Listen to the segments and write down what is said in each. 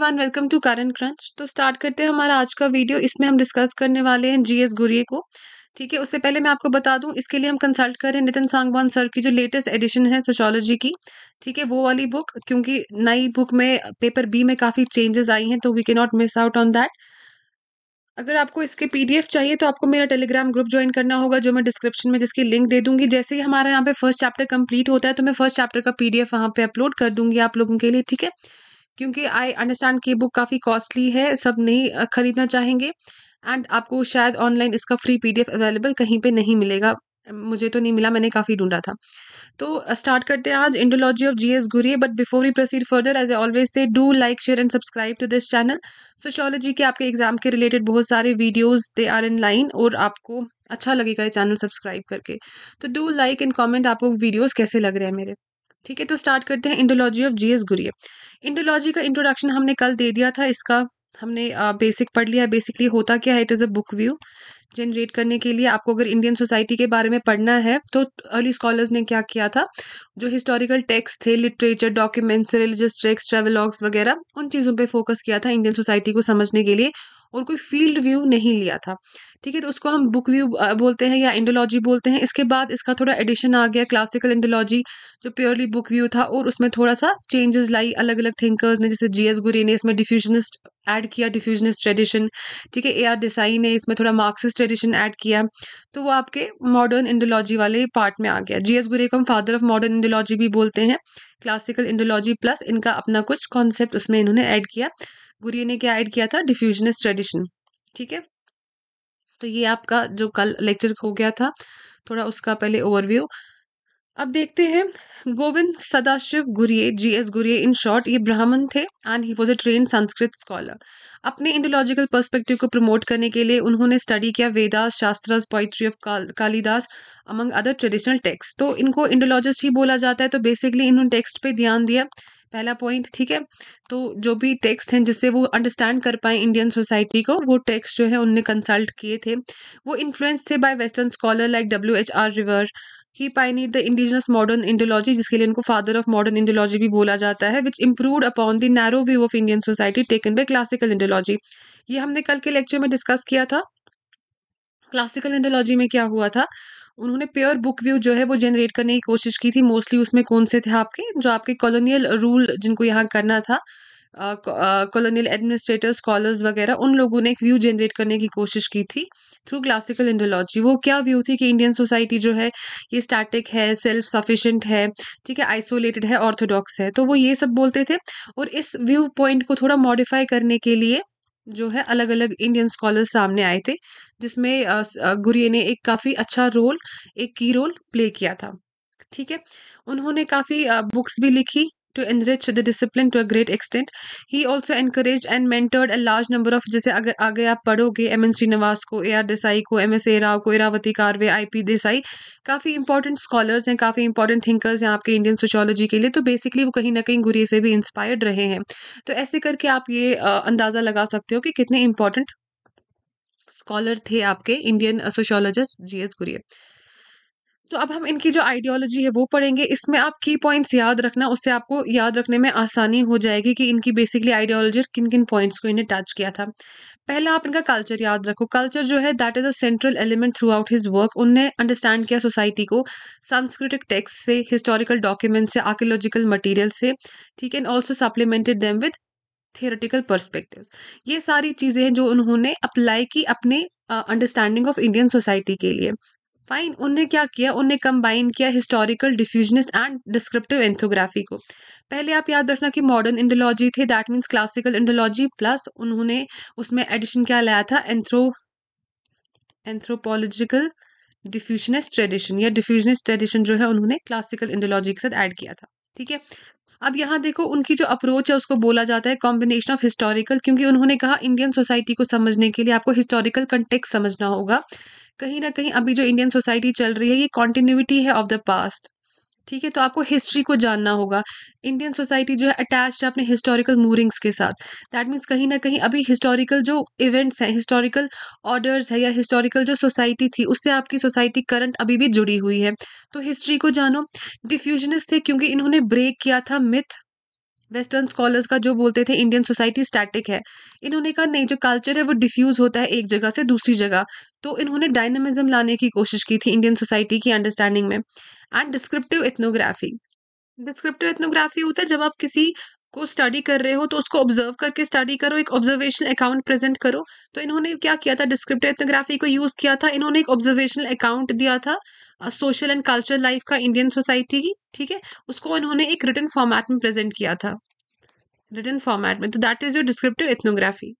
One welcome to current crunch तो start करते हैं हमारा आज का वीडियो इसमें हम डिस्कस करने वाले हैं जीएस गुरिये को ठीक है उससे पहले मैं आपको बता दूं इसके लिए हम कंसल्ट कर रहे हैं नितिन सांगवान सर की जो लेटेस्ट एडिशन है सोशोलॉजी की ठीक है वो वाली बुक क्योंकि नई बुक में पेपर बी में काफ़ी चेंजेस आई हैं तो we can not miss out on that अगर आपको इसके पीडीएफ चाहिए तो आपको मेरा टेलीग्राम ग्रुप ज्वाइन करना होगा जो मैं डिस्क्रिप्शन में जिसकी लिंक दे दूंगी जैसे ही हमारा यहाँ पे फर्स्ट चैप्टर कंप्लीट होता है तो मैं फर्स्ट चैप्टर का पीडीएफ वहाँ पे अपलोड कर दूंगी आप लोगों के लिए ठीक है क्योंकि आई अंडरस्टैंड की बुक काफ़ी कॉस्टली है सब नहीं ख़रीदना चाहेंगे एंड आपको शायद ऑनलाइन इसका फ्री पीडीएफ अवेलेबल कहीं पे नहीं मिलेगा मुझे तो नहीं मिला मैंने काफ़ी ढूंढा था तो स्टार्ट करते हैं आज Indology of G S Ghurye but before we proceed further as I always say do like share and subscribe to this channel sociology के आपके एग्जाम के रिलेटेड बहुत सारे videos they are in line और आपको अच्छा लगेगा ये चैनल सब्सक्राइब करके तो डू लाइक एंड कॉमेंट आपको वीडियोज़ कैसे लग रहे हैं मेरे ठीक है तो स्टार्ट करते हैं Indology of GS Ghurye Indology का इंट्रोडक्शन हमने कल दे दिया था इसका हमने बेसिक पढ़ लिया बेसिकली होता क्या है it is a book view generate करने के लिए आपको अगर इंडियन सोसाइटी के बारे में पढ़ना है तो अर्ली स्कॉलर्स ने क्या किया था जो हिस्टोरिकल टेक्स्ट थे literature documents religious texts travelogues वगैरह उन चीज़ों पे फोकस किया था इंडियन सोसाइटी को समझने के लिए और कोई फील्ड व्यू नहीं लिया था ठीक है तो उसको हम बुक व्यू बोलते हैं या इंडोलॉजी बोलते हैं इसके बाद इसका थोड़ा एडिशन आ गया क्लासिकल इंडोलॉजी जो प्योरली बुक व्यू था और उसमें थोड़ा सा चेंजेस लाई अलग अलग थिंकर्स ने जैसे जी एस गुरी ने इसमें डिफ्यूजनिस्ट ऐड किया डिफ्यूजनिस्ट ट्रेडिशन ठीक है ए आर देसाई ने इसमें थोड़ा मार्क्सिस्ट ट्रेडिशन ऐड किया तो वो आपके मॉडर्न इंडोलॉजी वाले पार्ट में आ गया जी एस गुरे को हम फादर ऑफ मॉडर्न इंडोलॉजी भी बोलते हैं क्लासिकल इंडोलॉजी प्लस इनका अपना कुछ कॉन्सेप्ट उसमें इन्होंने ऐड किया गुरी ने क्या ऐड किया था डिफ्यूजनिस्ट ट्रेडिशन ठीक है तो ये आपका जो कल लेक्चर हो गया था थोड़ा उसका पहले ओवरव्यू अब देखते हैं Govind Sadashiv Ghurye G S Ghurye in short ये ब्राह्मण थे and he was a train Sanskrit scholar अपने इंडोलॉजिकल पर्सपेक्टिव को प्रमोट करने के लिए उन्होंने स्टडी किया Vedas shastra poetry of Kalidas among other traditional text तो इनको इंडोलॉजिस्ट ही बोला जाता है तो बेसिकली इन्होंने टेक्स्ट पे ध्यान दिया पहला पॉइंट ठीक है तो जो भी टेक्स्ट हैं जिससे वो अंडरस्टैंड कर पाए इंडियन सोसाइटी को वो टेक्स्ट जो है उनने कंसल्ट किए थे वो इन्फ्लुएंस थे by western scholar like W H R River he pioneered the indigenous modern Indology जिसके लिए इनको फादर ऑफ मॉडर्न इंडोलॉजी भी बोला जाता है which improve upon the narrow view of Indian society taken by classical Indology ये हमने कल के लेक्चर में डिस्कस किया था क्लासिकल इंडोलॉजी में क्या हुआ था उन्होंने प्योर बुक व्यू जो है वो जनरेट करने की कोशिश की थी मोस्टली उसमें कौन से थे आपके जो आपके कॉलोनियल रूल जिनको यहाँ करना था कॉलोनियल एडमिनिस्ट्रेटर स्कॉलर्स वगैरह उन लोगों ने एक व्यू जनरेट करने की कोशिश की थी थ्रू क्लासिकल इंडोलॉजी वो क्या व्यू थी कि इंडियन सोसाइटी जो है ये स्टैटिक है सेल्फ सफिशेंट है ठीक है आइसोलेटेड है ऑर्थोडॉक्स है तो वो ये सब बोलते थे और इस व्यू पॉइंट को थोड़ा मॉडिफाई करने के लिए जो है अलग अलग इंडियन स्कॉलर्स सामने आए थे जिसमें गुरिये ने एक काफ़ी अच्छा रोल एक की रोल प्ले किया था ठीक है उन्होंने काफ़ी बुक्स भी लिखी to enrich the discipline to a great extent he also encourage and mentored a large number of जैसे अगर आगे आप पढ़ोगे एम एन श्रीनिवास को ए आर देसाई को एम एस ए राव को इरावती कारवे आई पी देसाई काफ़ी इंपॉर्टेंट स्कॉलर्स हैं काफ़ी इंपॉर्टेंट थिंकर्स हैं आपके इंडियन सोशोलॉजी के लिए तो बेसिकली वो कहीं ना कहीं गुरी से भी इंस्पायर्ड रहे हैं तो ऐसे करके आप ये अंदाज़ा लगा सकते हो कि कितने इंपॉर्टेंट स्कॉलर थे आपके इंडियन सोशोलॉजिस्ट जी एस गुरिये तो अब हम इनकी जो आइडियोलॉजी है वो पढ़ेंगे इसमें आप की पॉइंट्स याद रखना उससे आपको याद रखने में आसानी हो जाएगी कि इनकी बेसिकली आइडियोलॉजी किन किन पॉइंट्स को इन्हें टच किया था पहला आप इनका कल्चर याद रखो कल्चर जो है that is a central element throughout his work उनने अंडरस्टैंड किया सोसाइटी को सांस्कृतिक टेक्स्ट से हिस्टोरिकल डॉक्यूमेंट से आर्कियोलॉजिकल मटीरियल से ठीक है and also supplemented them with theoretical perspective ये सारी चीज़ें हैं जो उन्होंने अप्लाई की अपने अंडरस्टैंडिंग ऑफ इंडियन सोसाइटी के लिए फाइन उन्होंने क्या किया उन्होंने कंबाइन किया historical diffusionist and descriptive ethnography को पहले आप याद रखना कि मॉडर्न इंडोलॉजी थे that means classical Indology plus उन्होंने उसमें एडिशन क्या लाया था एंथ्रो एंथ्रोपोलॉजिकल डिफ्यूजनिस्ट ट्रेडिशन या डिफ्यूजनिस्ट ट्रेडिशन जो है उन्होंने क्लासिकल इंडोलॉजी के साथ ऐड किया था ठीक है अब यहाँ देखो उनकी जो अप्रोच है उसको बोला जाता है कॉम्बिनेशन ऑफ हिस्टोरिकल क्योंकि उन्होंने कहा इंडियन सोसाइटी को समझने के लिए आपको हिस्टोरिकल कंटेक्स समझना होगा कहीं ना कहीं अभी जो इंडियन सोसाइटी चल रही है ये कॉन्टिन्यूटी है ऑफ द पास्ट ठीक है तो आपको हिस्ट्री को जानना होगा इंडियन सोसाइटी जो है अटैच है अपने हिस्टोरिकल मूविंग्स के साथ दैट मीन्स कहीं ना कहीं अभी हिस्टोरिकल जो इवेंट्स हैं हिस्टोरिकल ऑर्डर्स है या हिस्टोरिकल जो सोसाइटी थी उससे आपकी सोसाइटी करंट अभी भी जुड़ी हुई है तो हिस्ट्री को जानो डिफ्यूजनिस्ट थे क्योंकि इन्होंने ब्रेक किया था मिथ वेस्टर्न स्कॉलर्स का जो बोलते थे इंडियन सोसाइटी स्टैटिक है इन्होंने कहा नहीं जो कल्चर है वो डिफ्यूज़ होता है एक जगह से दूसरी जगह तो इन्होंने डायनामिज्म लाने की कोशिश की थी इंडियन सोसाइटी की अंडरस्टैंडिंग में and descriptive ethnography descriptive ethnography होता है जब आप किसी को स्टडी कर रहे हो तो उसको ऑब्जर्व करके स्टडी करो एक ऑब्जर्वेशनल अकाउंट प्रेजेंट करो तो इन्होंने क्या किया था डिस्क्रिप्टिव एथनोग्राफी को यूज़ किया था इन्होंने एक ऑब्जर्वेशनल अकाउंट दिया था सोशल एंड कल्चरल लाइफ का इंडियन सोसाइटी की ठीक है उसको इन्होंने एक रिटर्न फॉर्मेट में प्रेजेंट किया था रिटर्न फॉर्मेट में तो that is your descriptive ethnography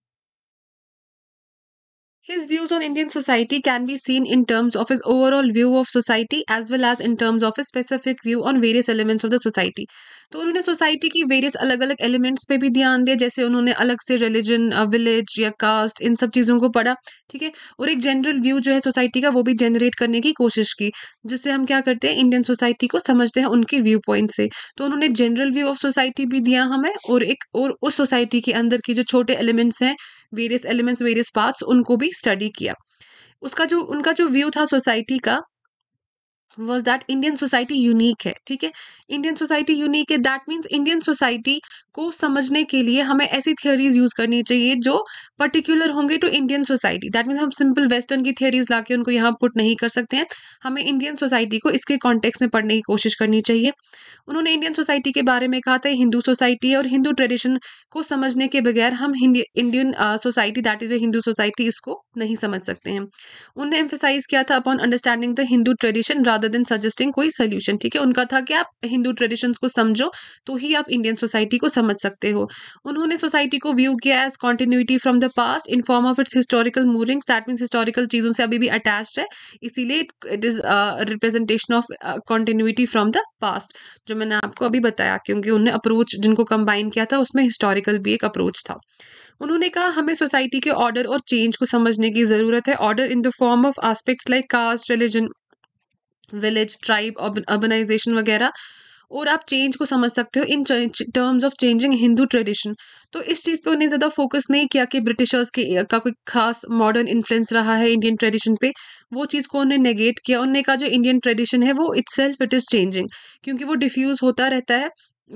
His views on Indian society can be seen in terms of his overall view of society as well as in terms of his specific view on various elements of the society. तो उन्होंने society की various अलग अलग elements पे भी ध्यान दिया जैसे उन्होंने अलग से रिलीजन विलेज uh, या कास्ट इन सब चीज़ों को पढ़ा ठीक है और एक जनरल व्यू जो है सोसाइटी का वो भी जनरेट करने की कोशिश की जिससे हम क्या करते हैं इंडियन सोसाइटी को समझते हैं उनके व्यू पॉइंट से तो उन्होंने जनरल व्यू ऑफ सोसाइटी भी दिया हमें और एक और उस सोसाइटी के अंदर की जो छोटे एलिमेंट्स हैं वेरियस एलिमेंट्स वेरियस पार्ट्स उनको भी स्टडी किया उसका जो उनका जो व्यू था सोसाइटी का was that Indian society unique है ठीक है इंडियन सोसाइटी यूनिक है दैट मीन्स इंडियन सोसाइटी को समझने के लिए हमें ऐसी थियोरीज यूज़ करनी चाहिए जो पर्टिकुलर होंगे to Indian society that means हम सिंपल वेस्टर्न की थियोरीज ला के उनको यहाँ पुट नहीं कर सकते हैं हमें इंडियन सोसाइटी को इसके कॉन्टेक्स में पढ़ने की कोशिश करनी चाहिए उन्होंने इंडियन सोसाइटी के बारे में कहा था हिंदू सोसाइटी है और हिंदू ट्रेडिशन को समझने के बगैर हम Indian society that is a Hindu society इसको नहीं समझ सकते हैं उन्होंने एम्फेसाइज किया था upon understanding the Hindu tradition rather rather than suggesting कोई सोल्यूशन ठीक है उनका था कि आप हिंदू ट्रेडिशंस को समझो तो ही आप इंडियन सोसाइटी को समझ सकते हो उन्होंने सोसाइटी को व्यू किया as continuity from the past in form of its historical movings that means historical चीज़ों से अभी भी अटैच है इसीलिए it is representation of continuity from the past जो मैंने आपको अभी बताया क्योंकि उन्होंने अप्रोच जिनको कंबाइन किया था उसमें हिस्टोरिकल भी एक अप्रोच था उन्होंने कहा हमें सोसाइटी के ऑर्डर और चेंज को समझने की ज़रूरत है order in the form of aspects like caste religion village tribe urbanisation वगैरह और आप चेंज को समझ सकते हो in terms of changing Hindu tradition तो इस चीज़ पे उन्हें ज़्यादा फोकस नहीं किया कि ब्रिटिशर्स के का कोई खास मॉडर्न इन्फ्लुएंस रहा है इंडियन ट्रेडिशन पे वो चीज़ को उन्हें नेगेट किया उन्होंने कहा जो इंडियन ट्रेडिशन है वो itself it is changing क्योंकि वो डिफ्यूज़ होता रहता है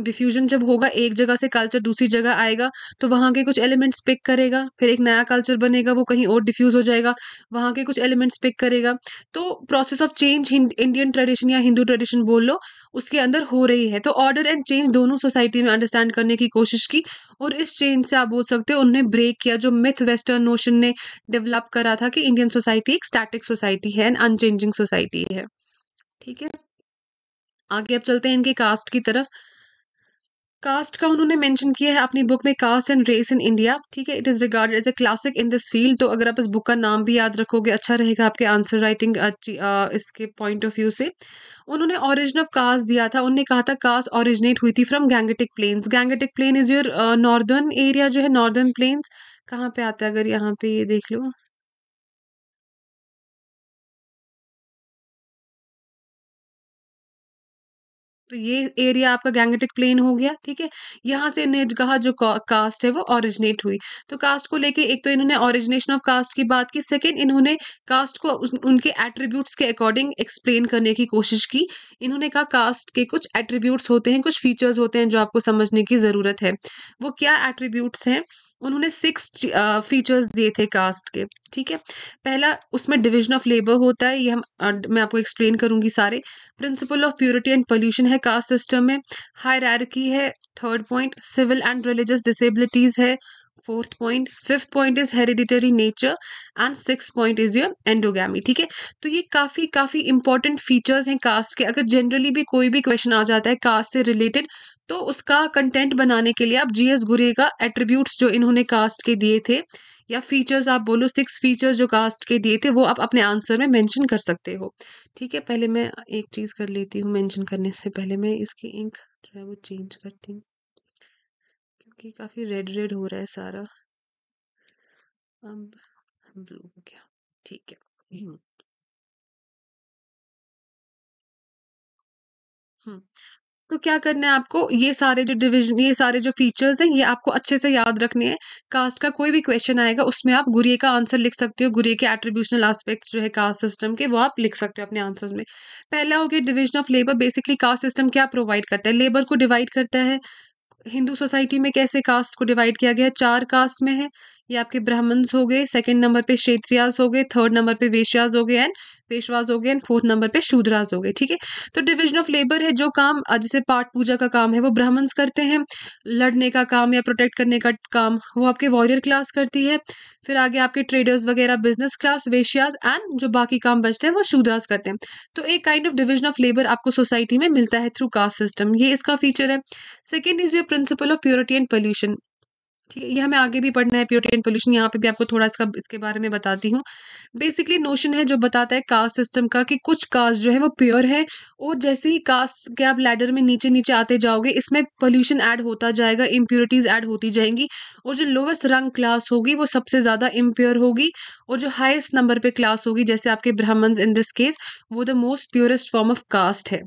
डिफ्यूजन जब होगा एक जगह से कल्चर दूसरी जगह आएगा तो वहाँ के कुछ एलिमेंट्स पिक करेगा फिर एक नया कल्चर बनेगा वो कहीं और डिफ्यूज़ हो जाएगा वहाँ के कुछ एलिमेंट्स पिक करेगा तो process of change Indian tradition या हिंदू ट्रेडिशन बोल लो उसके अंदर हो रही है तो ऑर्डर एंड चेंज दोनों सोसाइटी में अंडरस्टैंड करने की कोशिश की और इस चेंज से आप बोल सकते हो उनने ब्रेक किया जो मिथ वेस्टर्न नोशन ने डेवलप करा था कि इंडियन सोसाइटी एक स्टैटिक सोसाइटी है एंड अनचेंजिंग सोसाइटी है ठीक है आगे अब चलते हैं इनके कास्ट की तरफ कास्ट का उन्होंने मेंशन किया है अपनी बुक में caste and race in India ठीक है it is regarded as a classic in this field तो अगर आप इस बुक का नाम भी याद रखोगे अच्छा रहेगा आपके आंसर राइटिंग इसके पॉइंट ऑफ व्यू से उन्होंने ऑरिजिन ऑफ कास्ट दिया था उन्होंने कहा था कास्ट ऑरिजिनेट हुई थी from Gangetic plains Gangetic plain is your northern area जो है नॉर्दर्न प्लेन्स कहाँ पे आता है अगर यहाँ पे ये देख लो तो ये एरिया आपका गैंगेटिक प्लेन हो गया ठीक है यहाँ से इन्हें कहा जो कास्ट है वो ओरिजिनेट हुई तो कास्ट को लेके एक तो इन्होंने ओरिजिनेशन ऑफ कास्ट की बात की सेकेंड इन्होंने कास्ट को उनके एट्रीब्यूट्स के अकॉर्डिंग एक्सप्लेन करने की कोशिश की इन्होंने कहा कास्ट के कुछ एट्रीब्यूट्स होते हैं कुछ फीचर्स होते हैं जो आपको समझने की ज़रूरत है वो क्या एट्रीब्यूट्स हैं उन्होंने सिक्स फीचर्स दिए थे कास्ट के ठीक है पहला उसमें डिवीजन ऑफ लेबर होता है ये हम मैं आपको एक्सप्लेन करूंगी सारे principle of purity and pollution है कास्ट सिस्टम में हायरकी है third point civil and religious disabilities है fourth point fifth point is hereditary nature and six point is your endogamy ठीक है तो ये काफ़ी काफ़ी इंपॉर्टेंट फीचर्स हैं कास्ट के अगर जनरली भी कोई भी क्वेश्चन आ जाता है कास्ट से रिलेटेड तो उसका कंटेंट बनाने के लिए आप जी एस गुरे का एट्रीब्यूट्स जो इन्होंने कास्ट के दिए थे या फीचर्स आप बोलो सिक्स फीचर्स जो कास्ट के दिए थे वो आप अपने आंसर में मेंशन कर सकते हो ठीक है पहले मैं एक चीज़ कर लेती हूँ मेंशन करने से पहले मैं इसकी इंक जो है वो चेंज करती हूँ कि काफ़ी रेड रेड हो रहा है सारा अब ब्लू हो गया ठीक है हम्म। हम्म। तो क्या करना है आपको ये सारे जो डिविजन ये सारे जो फीचर्स हैं ये आपको अच्छे से याद रखने हैं कास्ट का कोई भी क्वेश्चन आएगा उसमें आप गुरिये का आंसर लिख सकते हो गुरिये के एट्रीब्यूशनल एस्पेक्ट्स जो है कास्ट सिस्टम के वो आप लिख सकते हो अपने आंसर्स में पहला हो गया division of labour basically caste system क्या प्रोवाइड करता है लेबर को डिवाइड करता है हिंदू सोसाइटी में कैसे कास्ट को डिवाइड किया गया है चार कास्ट में है ये आपके ब्राह्मण्स हो गए सेकंड नंबर पे क्षेत्रियाज हो गए थर्ड नंबर पे वेश्याज हो गए एंड पेशवाज हो गए एंड फोर्थ नंबर पे शूद्राज हो गए ठीक है तो डिवीजन ऑफ लेबर है जो काम जैसे पाठ पूजा का काम है वो ब्राह्मण्स करते हैं लड़ने का काम या प्रोटेक्ट करने का काम वो आपके वॉरियर क्लास करती है फिर आगे आपके ट्रेडर्स वगैरह बिजनेस क्लास वेश्याज एंड जो बाकी काम बचते हैं वो शूद्राज करते हैं तो एक kind of division of labour आपको सोसाइटी में मिलता है थ्रू कास्ट सिस्टम ये इसका फीचर है second is your principle of purity and pollution ठीक है ये हमें आगे भी पढ़ना है प्योरिटी एंड पोल्यूशन यहाँ पे भी आपको थोड़ा इसका इसके बारे में बताती हूँ बेसिकली नोशन है जो बताता है कास्ट सिस्टम का कि कुछ कास्ट जो है वो प्योर है और जैसे ही कास्ट के आप लैडर में नीचे नीचे आते जाओगे इसमें पोल्यूशन ऐड होता जाएगा इम्प्योरिटीज़ ऐड होती जाएंगी और जो लोवेस्ट रंग क्लास होगी वो सबसे ज़्यादा इम्प्योर होगी और जो हाइस्ट नंबर पर क्लास होगी जैसे आपके ब्राह्मण इन दिस केस वो the most purest form of caste है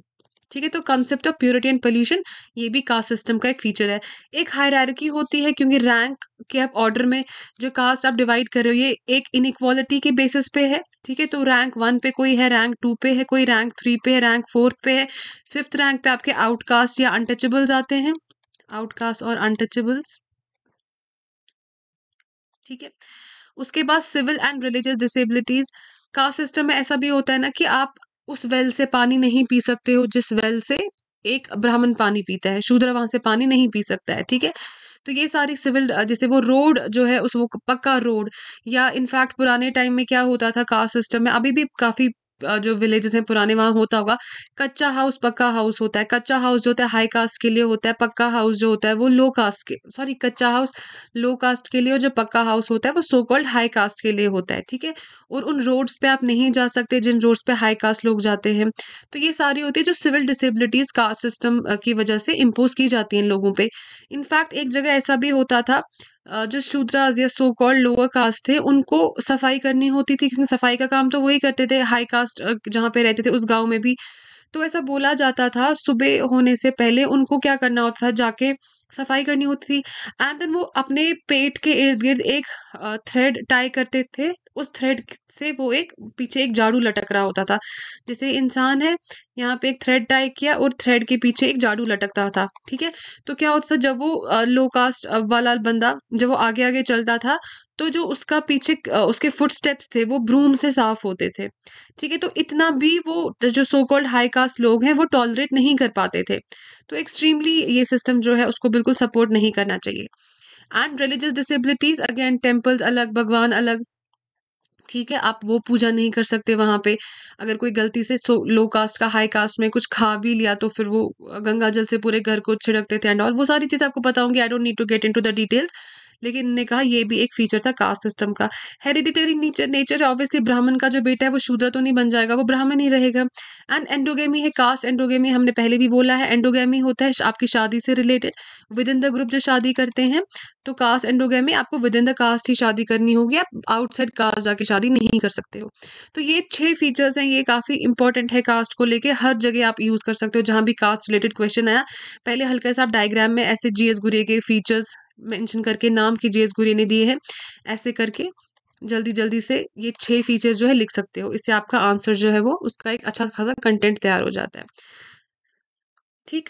ठीक है तो concept of purity and pollution ये भी कास्ट सिस्टम का एक फीचर है एक हायरकी होती है क्योंकि रैंक के आप ऑर्डर में जो कास्ट आप डिवाइड कर रहे हो ये एक इनक्वालिटी के बेसिस पे है ठीक है तो रैंक वन पे कोई है रैंक टू पे है कोई रैंक थ्री पे है रैंक फोर्थ पे है फिफ्थ रैंक पे आपके आउटकास्ट या अनटचेबल्स आते हैं आउटकास्ट और अनटचेबल्स ठीक है उसके बाद civil and religious disabilities caste system में ऐसा भी होता है ना कि आप उस वेल से पानी नहीं पी सकते हो जिस वेल से एक ब्राह्मण पानी पीता है शूद्र वहां से पानी नहीं पी सकता है ठीक है तो ये सारी सिविल जैसे वो रोड जो है उस वो पक्का रोड या इनफैक्ट पुराने टाइम में क्या होता था कास्ट सिस्टम में अभी भी काफ़ी जो विलेजेस हैं पुराने वहाँ होता होगा कच्चा हाउस पक्का हाउस होता है कच्चा हाउस जो होता है हाई कास्ट के लिए होता है पक्का हाउस जो होता है वो लो कास्ट के सॉरी कच्चा हाउस लो कास्ट के लिए और जो पक्का हाउस होता है वो सो कॉल्ड हाई कास्ट के लिए होता है ठीक है और उन रोड्स पे आप नहीं जा सकते जिन रोड्स पे हाई कास्ट लोग जाते हैं तो ये सारी होती है जो सिविल डिसेबिलिटीज़ कास्ट सिस्टम की वजह से इम्पोज की जाती हैं लोगों पर इनफैक्ट एक जगह ऐसा भी होता था जो शूद्रास या सो कॉल्ड लोअर कास्ट थे उनको सफाई करनी होती थी क्योंकि सफाई का काम तो वही करते थे हाई कास्ट जहाँ पे रहते थे उस गांव में भी तो ऐसा बोला जाता था सुबह होने से पहले उनको क्या करना होता था जाके सफाई करनी होती थी एंड देन वो अपने पेट के इर्द गिर्द एक थ्रेड टाई करते थे उस थ्रेड से वो एक पीछे एक झाड़ू लटक रहा होता था जैसे इंसान है यहाँ पे एक थ्रेड टाई किया और थ्रेड के पीछे एक झाड़ू लटकता था ठीक है तो क्या होता था जब वो लो कास्ट वाला बंदा जब वो आगे आगे चलता था तो जो उसका पीछे उसके फुट स्टेप्स थे वो ब्रूम से साफ होते थे ठीक है तो इतना भी वो जो सो कॉल्ड हाई कास्ट लोग हैं वो टॉलरेट नहीं कर पाते थे तो एक्सट्रीमली ये सिस्टम जो है उसको बिल्कुल सपोर्ट नहीं करना चाहिए and religious disabilities again temples अलग भगवान अलग ठीक है आप वो पूजा नहीं कर सकते वहाँ पे अगर कोई गलती से लो कास्ट का हाई कास्ट में कुछ खा भी लिया तो फिर वो गंगा जल से पूरे घर को छिड़कते थे एंड ऑल वो सारी चीज़ आपको पता होंगी I don't need to get into the details लेकिन इन्होंने कहा यह भी एक फीचर था कास्ट सिस्टम का hereditary nature nature obviously Brahmin का जो बेटा है वो शूद्र तो नहीं बन जाएगा वो ब्राह्मण ही रहेगा एंड एंडोगेमी है कास्ट एंडोगेमी हमने पहले भी बोला है एंडोगेमी होता है आपकी शादी से related within the group जो शादी करते हैं तो कास्ट एंडोगेमी आपको विद इन द कास्ट ही शादी करनी होगी आप आउटसाइड कास्ट जाके शादी नहीं कर सकते हो तो ये छह फीचर्स हैं ये काफ़ी इंपॉर्टेंट है कास्ट को लेके हर जगह आप यूज़ कर सकते हो जहाँ भी कास्ट रिलेटेड क्वेश्चन आया पहले हल्का सा आप डायग्राम में ऐसे जी एस गुरे के फीचर्स मेंशन करके नाम की जेस गुरी ने दिए हैं ऐसे करके जल्दी जल्दी से ये छह फीचर जो है लिख सकते हो इससे आपका आंसर जो है वो उसका एक अच्छा खासा कंटेंट तैयार हो जाता है ठीक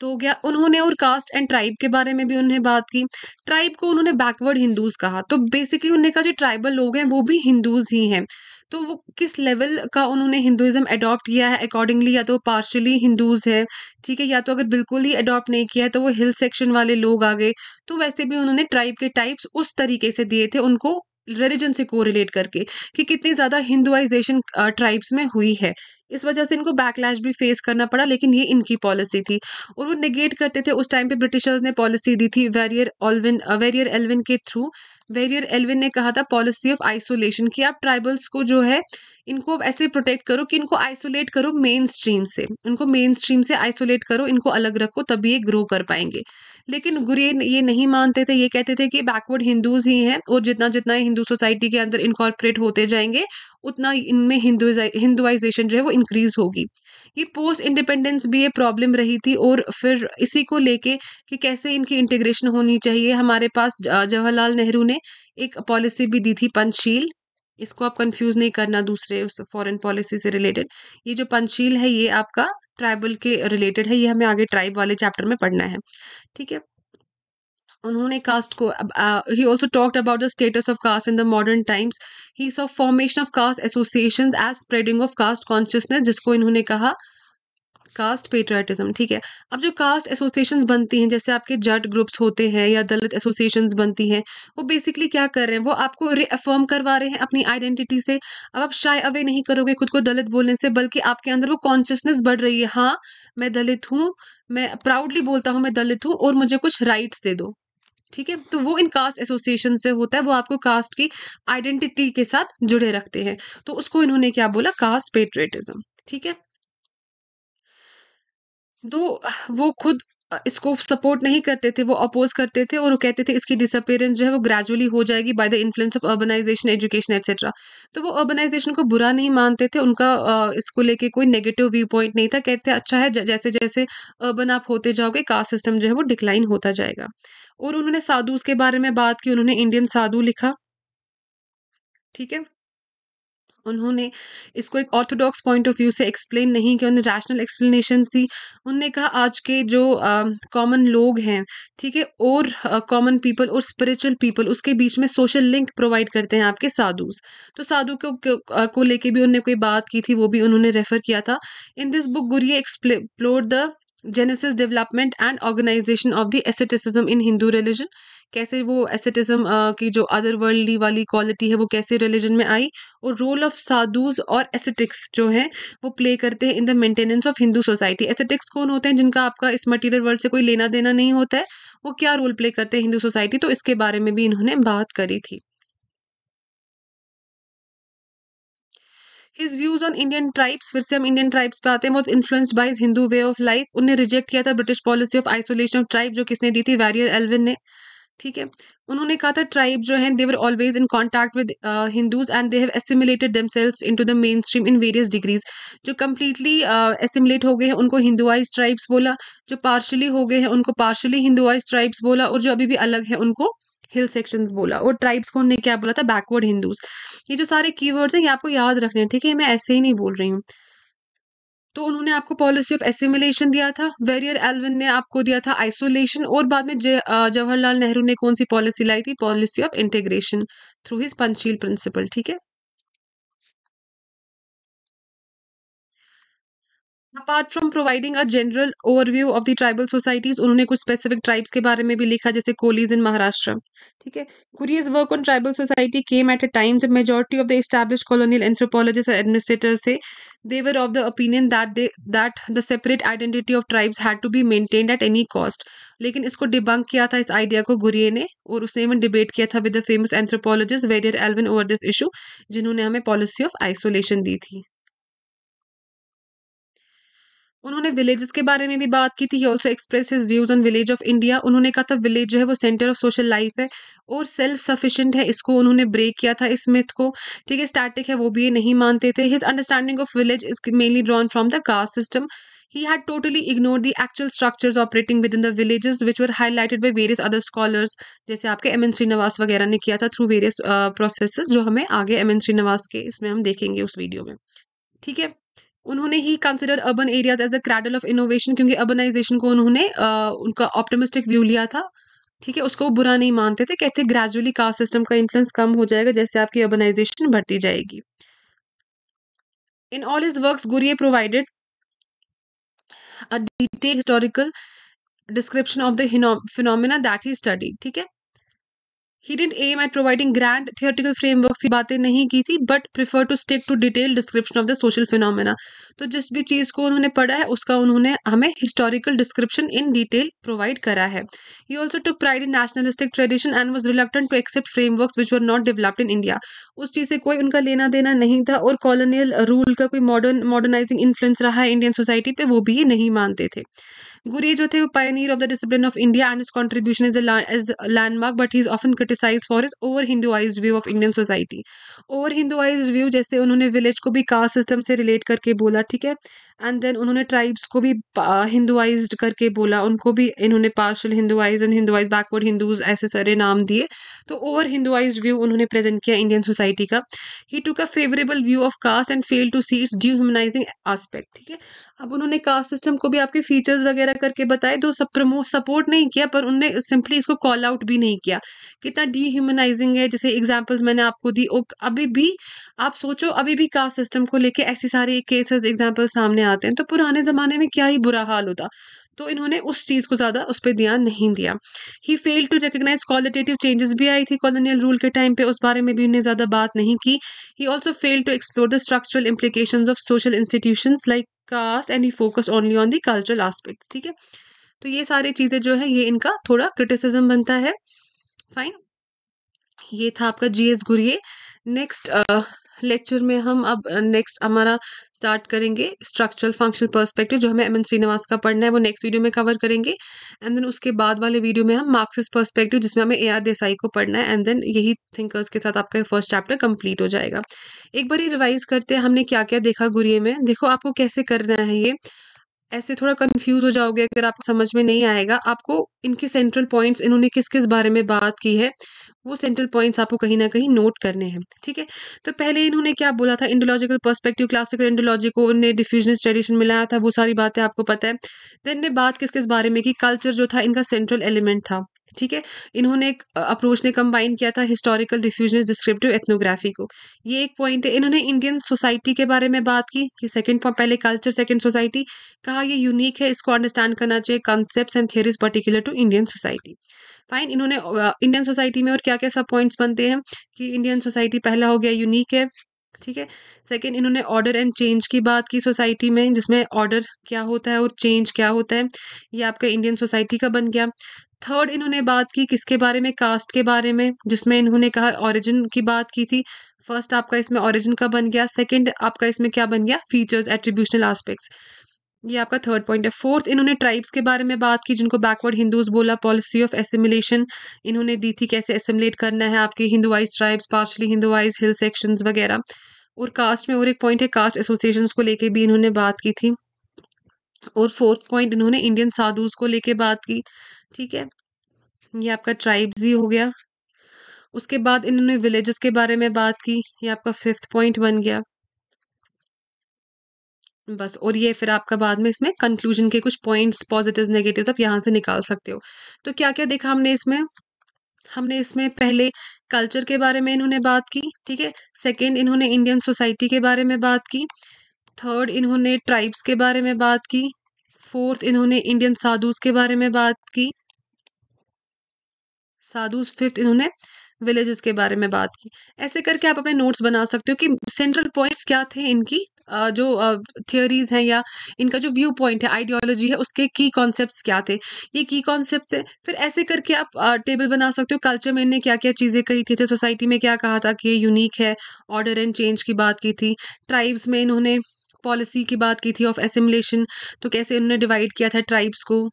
तो गया उन्होंने और कास्ट एंड ट्राइब के बारे में भी उन्होंने बात की ट्राइब को उन्होंने बैकवर्ड हिंदूज कहा तो बेसिकली उन्होंने कहा जो ट्राइबल लोग हैं वो भी हिंदूज ही हैं तो वो किस लेवल का उन्होंने हिंदुज़म अडॉप्ट किया है अकॉर्डिंगली या तो पार्शली हिंदूज़ है ठीक है या तो अगर बिल्कुल ही अडॉप्ट नहीं किया है तो वो हिल सेक्शन वाले लोग आ गए तो वैसे भी उन्होंने ट्राइब के टाइप्स उस तरीके से दिए थे उनको रिलीजन से कोरिलेट करके कि कितनी ज़्यादा हिंदुआइजेशन ट्राइब्स में हुई है इस वजह से इनको बैकलैश भी फेस करना पड़ा लेकिन ये इनकी पॉलिसी थी और वो निगेट करते थे उस टाइम पे ब्रिटिशर्स ने पॉलिसी दी थी वेरियर ऑलविन वेरियर एलविन के थ्रू वेरियर एलविन ने कहा था पॉलिसी ऑफ आइसोलेशन कि आप ट्राइबल्स को जो है इनको ऐसे प्रोटेक्ट करो कि इनको आइसोलेट करो मेन स्ट्रीम से इनको मेन स्ट्रीम से आइसोलेट करो इनको अलग रखो तभी ये ग्रो कर पाएंगे लेकिन गुरेन ये नहीं मानते थे ये कहते थे कि बैकवर्ड हिंदूज ही हैं और जितना जितना हिंदू सोसाइटी के अंदर इनकॉर्पोरेट होते जाएंगे उतना इनमें हिंदुआइजेशन जो है वो इंक्रीज होगी ये पोस्ट इंडिपेंडेंस भी ये प्रॉब्लम रही थी और फिर इसी को लेके कि कैसे इनकी इंटीग्रेशन होनी चाहिए हमारे पास जवाहरलाल नेहरू ने एक पॉलिसी भी दी थी पंचशील इसको आप कंफ्यूज नहीं करना दूसरे उस फॉरेन पॉलिसी से रिलेटेड ये जो पंचशील है ये आपका ट्राइबल के रिलेटेड है ये हमें आगे ट्राइब वाले चैप्टर में पढ़ना है ठीक है उन्होंने कास्ट को he also talked about the status of caste in the modern times he saw formation of caste association as spreading of caste consciousness जिसको इन्होंने कहा कास्ट पेट्रियाटिज्म ठीक है अब जो कास्ट एसोसिएशंस बनती हैं जैसे आपके जट ग्रुप्स होते हैं या दलित एसोसिएशंस बनती हैं वो बेसिकली क्या कर रहे हैं वो आपको रिअफर्म करवा रहे हैं अपनी आइडेंटिटी से अब आप शाय अवे नहीं करोगे खुद को दलित बोलने से बल्कि आपके अंदर वो कॉन्शियसनेस बढ़ रही है हाँ मैं दलित हूँ मैं प्राउडली बोलता हूँ मैं दलित हूँ और मुझे कुछ राइट्स दे दो ठीक है तो वो इन कास्ट एसोसिएशन से होता है वो आपको कास्ट की आइडेंटिटी के साथ जुड़े रखते हैं तो उसको इन्होंने क्या बोला कास्ट पेट्रेटिज्म ठीक है दो तो वो खुद इसको सपोर्ट नहीं करते थे वो अपोज करते थे और वो कहते थे इसकी डिसअपेयरेंस जो है वो ग्रेजुअली हो जाएगी by the influence of urbanisation education etcetera तो वो अर्बनाइजेशन को बुरा नहीं मानते थे उनका इसको लेके कोई नेगेटिव व्यू पॉइंट नहीं था कहते अच्छा है जैसे जैसे अर्बन आप होते जाओगे कास्ट सिस्टम जो है वो डिक्लाइन होता जाएगा और उन्होंने साधु के बारे में बात की उन्होंने इंडियन साधु लिखा ठीक है उन्होंने इसको एक ऑर्थोडॉक्स पॉइंट ऑफ व्यू से एक्सप्लेन नहीं किया उन्होंने रैशनल एक्सप्लेनेशन दी उनने कहा आज के जो कॉमन लोग हैं ठीक है और कॉमन पीपल और स्पिरिचुअल पीपल उसके बीच में सोशल लिंक प्रोवाइड करते हैं आपके साधुस तो साधु को, को, को लेके भी उनने कोई बात की थी वो भी उन्होंने रेफर किया था in this book Ghurye explore the genesis development and organisation of the asceticism in Hindu religion कैसे वो एसेटिज्म की जो अदर वर्ल्डली वाली क्वालिटी है वो कैसे रिलीजन में आई और रोल ऑफ साधुज और एसेटिक्स जो है वो प्ले करते हैं in the maintenance of Hindu society ascetics कौन होते हैं जिनका आपका इस मटीरियल वर्ल्ड से कोई लेना देना नहीं होता है वो क्या रोल प्ले करते हैं हिंदू सोसाइटी तो इसके बारे में भी इन्होंने बात करी थी his views on Indian tribes फिर से हम इंडियन ट्राइब्स पे आते हैं बहुत influenced by Hindu way of life उन्हें रिजेक्ट किया था British policy of isolation of tribe जो किसने दी थी वैरियर एलविन ने ठीक है उन्होंने कहा था ट्राइब जो है they were always in contact with Hindus and they have assimilated themselves into the main stream in various degrees जो कम्प्लीटली एसिमिलेट uh, हो गए हैं उनको हिंदुआइज ट्राइब्स बोला जो पार्शली हो गए हैं उनको पार्शली हिंदुआइज ट्राइब्स बोला और जो अभी भी अलग है उनको हिल सेक्शन बोला और ट्राइब्स को हमने क्या बोला था बैकवर्ड हिंदूज ये जो सारे की वर्ड्स हैं ये आपको याद रखने हैं ठीक है मैं ऐसे ही नहीं बोल रही हूँ तो उन्होंने आपको पॉलिसी ऑफ एसिमिलेशन दिया था वेरियर एलविन ने आपको दिया था आइसोलेशन और बाद में जवाहरलाल नेहरू ने कौन सी पॉलिसी लाई थी policy of integration through his Panchsheel principle ठीक है apart from providing a general overview of the tribal societies उन्होंने कुछ स्पेसिफिक ट्राइब्स के बारे में भी लिखा जैसे कोलीज इन महाराष्ट्र ठीक है Ghurye's work on tribal society came at a time जब majority of the establish colonial anthropologist और एडमिनिस्ट्रेटर्स थे they were of the opinion that they that the separate identity of tribes had to be maintained at any cost लेकिन इसको debunk किया था इस idea को गुरिये ने और उसने इवन डिबेट किया था with the famous anthropologist Verrier Elwin over this issue जिन्होंने हमें पॉलिसी ऑफ आइसोलेशन दी थी उन्होंने विलेजेस के बारे में भी बात की थी also express his views on village of India उन्होंने कहा था विलेज जो है वो सेंटर ऑफ सोशल लाइफ है और सेल्फ सफिशिएंट है इसको उन्होंने ब्रेक किया था इस मिथ को ठीक है स्टैटिक है वो भी ये नहीं मानते थे his understanding of village is mainly drawn from the caste system he had totally ignored the actual structures operating within the villages which were highlighted by various other scholars जैसे आपके एम एन श्रीनिवास वगैरह ने किया था through various process जो हमें आगे M N Srinivas के इसमें हम देखेंगे उस वीडियो में ठीक है उन्होंने he consider urban areas as a cradle of innovation क्योंकि अर्बनाइजेशन को उन्होंने उनका ऑप्टोमिस्टिक व्यू लिया था ठीक है उसको बुरा नहीं मानते थे कहते ग्रेजुअली कास्ट सिस्टम का इन्फ्लुएंस कम हो जाएगा जैसे आपकी अर्बनाइजेशन बढ़ती जाएगी in all his work Ghurye provided a detail historical description of the phenomena that he study ठीक है he aim at providing grand theoretical framework की बातें नहीं की थी but prefer to stick to detail description of the social phenomena तो जिस भी चीज़ को उन्होंने पढ़ा है उसका उन्होंने हमें historical description in detail provide करा है he also to pride in nationalistic tradition and was reluctant to accept framework which were not developed in India उस चीज़ से कोई उनका लेना देना नहीं था और कॉलोनियल रूल का कोई मॉडर्न मॉडर्नाइजिंग इन्फ्लुएंस रहा है इंडियन सोसाइटी पे वो भी ये नहीं मानते थे गुरी जो थे वो pioneer of the discipline of India and his contribution is as landmark but he is often critic criticise for his over Hinduise view of Indian society over Hinduise view जैसे उन्होंने विलेज को भी कास्ट सिस्टम से relate करके बोला ठीक है and then उन्होंने ट्राइब्स को भी हिंदुआइज uh, करके बोला उनको भी इन्होंने partial Hinduise and Hinduise backward Hindus ऐसे सारे नाम दिए तो ओवर हिंदुआइज व्यू उन्होंने प्रेजेंट किया इंडियन सोसाइटी का he took a favourable view of caste and fail to see its dehumanising aspect ठीक है अब उन्होंने कास्ट सिस्टम को भी आपके फीचर्स वगैरह करके बताए तो सब प्रमोट सपोर्ट नहीं किया पर उनने सिंपली इसको कॉल आउट भी नहीं किया कितना डीह्यूमनाइजिंग है जैसे एग्जाम्पल्स मैंने आपको दी ओ अभी भी आप सोचो अभी भी कास्ट सिस्टम को लेके ऐसे सारे केसेस एग्जाम्पल सामने आते हैं तो पुराने ज़माने में क्या ही बुरा हाल होता तो इन्होंने उस चीज़ को ज़्यादा उस पर ध्यान नहीं दिया he fail to recognise qualitative changes भी आई थी कॉलोनियल रूल के टाइम पे उस बारे में भी उन्हें ज़्यादा बात नहीं की he also fail to explore the structural implication of social institution like caste and he focus only on the cultural aspects ठीक है तो ये सारी चीज़ें जो है ये इनका थोड़ा क्रिटिसिज्म बनता है फाइन ये था आपका G S Ghurye next lecture में हम अब नेक्स्ट uh, हमारा स्टार्ट करेंगे स्ट्रक्चरल फंक्शनल पर्सपेक्टिव जो हमें एम एन श्रीनिवास का पढ़ना है वो नेक्स्ट वीडियो में कवर करेंगे एंड देन उसके बाद वाले वीडियो में हम मार्क्सिस पर्सपेक्टिव जिसमें हमें ए आर देसाई को पढ़ना है एंड देन यही थिंकर्स के साथ आपका फर्स्ट चैप्टर कंप्लीट हो जाएगा एक बार ही रिवाइज करते हैं हमने क्या क्या देखा गुरिये में देखो आपको कैसे करना है ये ऐसे थोड़ा कंफ्यूज हो जाओगे अगर आपको समझ में नहीं आएगा आपको इनके सेंट्रल पॉइंट्स इन्होंने किस किस बारे में बात की है वो सेंट्रल पॉइंट्स आपको कहीं ना कहीं नोट करने हैं ठीक है तो पहले इन्होंने क्या बोला था इंडोलॉजिकल पर्सपेक्टिव क्लासिकल इंडोलॉजी को उन्हें डिफ्यूजनिस्ट ट्रेडिशन मिलाया था वो सारी बातें आपको पता है देन ने बात किस किस बारे में कि कल्चर जो था इनका सेंट्रल एलिमेंट था ठीक है इन्होंने एक अप्रोच ने कंबाइन किया था हिस्टोरिकल डिफ्यूजन डिस्क्रिप्टिव एथनोग्राफी को ये एक पॉइंट है इन्होंने इंडियन सोसाइटी के बारे में बात की कि सेकंड पहले कल्चर सेकंड सोसाइटी कहा ये यूनिक है इसको अंडरस्टैंड करना चाहिए concept and theories particular to Indian society fine इन्होंने इंडियन सोसाइटी में और क्या क्या सब पॉइंट्स बनते हैं कि इंडियन सोसाइटी पहला हो गया यूनिक है ठीक है सेकेंड इन्होंने ऑर्डर एंड चेंज की बात की सोसाइटी में जिसमें ऑर्डर क्या होता है और चेंज क्या होता है ये आपका इंडियन सोसाइटी का बन गया थर्ड इन्होंने बात की किसके बारे में कास्ट के बारे में जिसमें इन्होंने कहा ओरिजिन की बात की थी फर्स्ट आपका इसमें ओरिजिन का बन गया सेकंड आपका इसमें क्या बन गया फीचर्स एट्रीब्यूशनल एस्पेक्ट्स ये आपका थर्ड पॉइंट है फोर्थ इन्होंने ट्राइब्स के बारे में बात की जिनको बैकवर्ड हिंदूज बोला पॉलिसी ऑफ एसिमिलेशन इन्होंने दी थी कैसे एसिमिलेट करना है आपके Hinduise tribes partially Hinduise hill section वगैरह और कास्ट में और एक पॉइंट है कास्ट एसोसिएशन को लेके भी इन्होंने बात की थी और फोर्थ पॉइंट इन्होंने इंडियन साधुज को लेके बात की ठीक है ये आपका ट्राइब्स ही हो गया उसके बाद इन्होंने विलेजेस के बारे में बात की ये आपका फिफ्थ पॉइंट बन गया बस और ये फिर आपका बाद में इसमें कंक्लूजन के कुछ पॉइंट्स पॉजिटिव नेगेटिव आप यहाँ से निकाल सकते हो तो क्या क्या देखा हमने इसमें हमने इसमें पहले कल्चर के बारे में इन्होंने बात की ठीक है सेकेंड इन्होंने इंडियन सोसाइटी के बारे में बात की थर्ड इन्होंने ट्राइब्स के बारे में बात की फोर्थ इन्होंने इंडियन साधुस के बारे में बात की साधुस फिफ्थ इन्होंने विलेजेस के बारे में बात की ऐसे करके आप अपने नोट्स बना सकते हो कि सेंट्रल पॉइंट्स क्या थे इनकी जो थियोरीज हैं या इनका जो व्यू पॉइंट है आइडियोलॉजी है उसके की कॉन्सेप्ट्स क्या थे ये की कॉन्सेप्ट्स हैं फिर ऐसे करके आप टेबल बना सकते हो कल्चर में इनने क्या क्या चीज़ें कही थी, थे सोसाइटी में क्या कहा था कि ये यूनिक है ऑर्डर एंड चेंज की बात की थी ट्राइब्स में इन्होंने पॉलिसी की बात की थी ऑफ एसिमुलेशन तो कैसे इन्होंने डिवाइड किया था ट्राइब्स को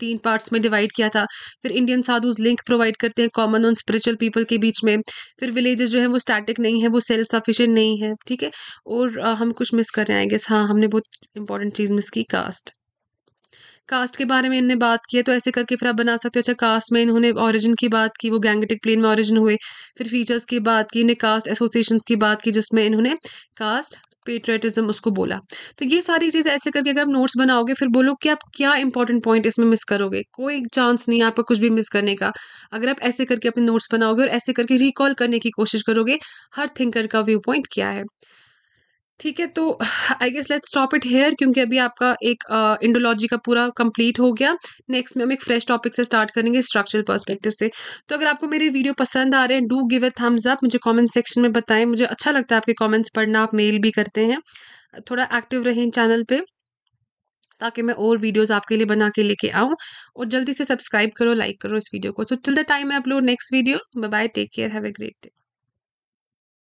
तीन पार्ट्स में डिवाइड किया था फिर इंडियन साधुज लिंक प्रोवाइड करते हैं कॉमन ऑन स्पिरिचुअल पीपल के बीच में फिर विलेजेस जो है वो स्टैटिक नहीं है वो सेल्फ सफिशेंट नहीं है ठीक है और आ, हम कुछ मिस कर रहे हैं गेस हाँ हमने बहुत इंपॉर्टेंट चीज़ मिस की कास्ट कास्ट के बारे में इनने बात की है तो ऐसे करके फिर आप बना सकते हो अच्छा कास्ट में इन्होंने ऑरिजिन की बात की वो गैंगटिक प्लेन में ऑरिजिन हुए फिर फीचर्स की बात की इन्हें कास्ट एसोसिएशन की बात की जिसमें इन्होंने कास्ट पेट्रेटिज्म उसको बोला तो ये सारी चीज़ ऐसे करके अगर आप नोट्स बनाओगे फिर बोलो कि आप क्या इंपॉर्टेंट पॉइंट इसमें मिस करोगे कोई चांस नहीं आपका कुछ भी मिस करने का अगर आप ऐसे करके अपने नोट्स बनाओगे और ऐसे करके रिकॉल करने की कोशिश करोगे हर थिंकर का व्यू पॉइंट क्या है ठीक है तो I guess let's stop it here क्योंकि अभी आपका एक इंडोलॉजी uh, का पूरा कंप्लीट हो गया नेक्स्ट में हम एक फ्रेश टॉपिक से स्टार्ट करेंगे स्ट्रक्चरल पर्सपेक्टिव से तो अगर आपको मेरे वीडियो पसंद आ रहे हैं do give a thumbs up मुझे कमेंट सेक्शन में बताएं मुझे अच्छा लगता है आपके कमेंट्स पढ़ना आप मेल भी करते हैं थोड़ा एक्टिव रहें चैनल पर ताकि मैं और वीडियोज़ आपके लिए बना के लेके आऊँ और जल्दी से सब्सक्राइब करो लाइक करो इस वीडियो को so till the time I upload next video bye bye take care have a great day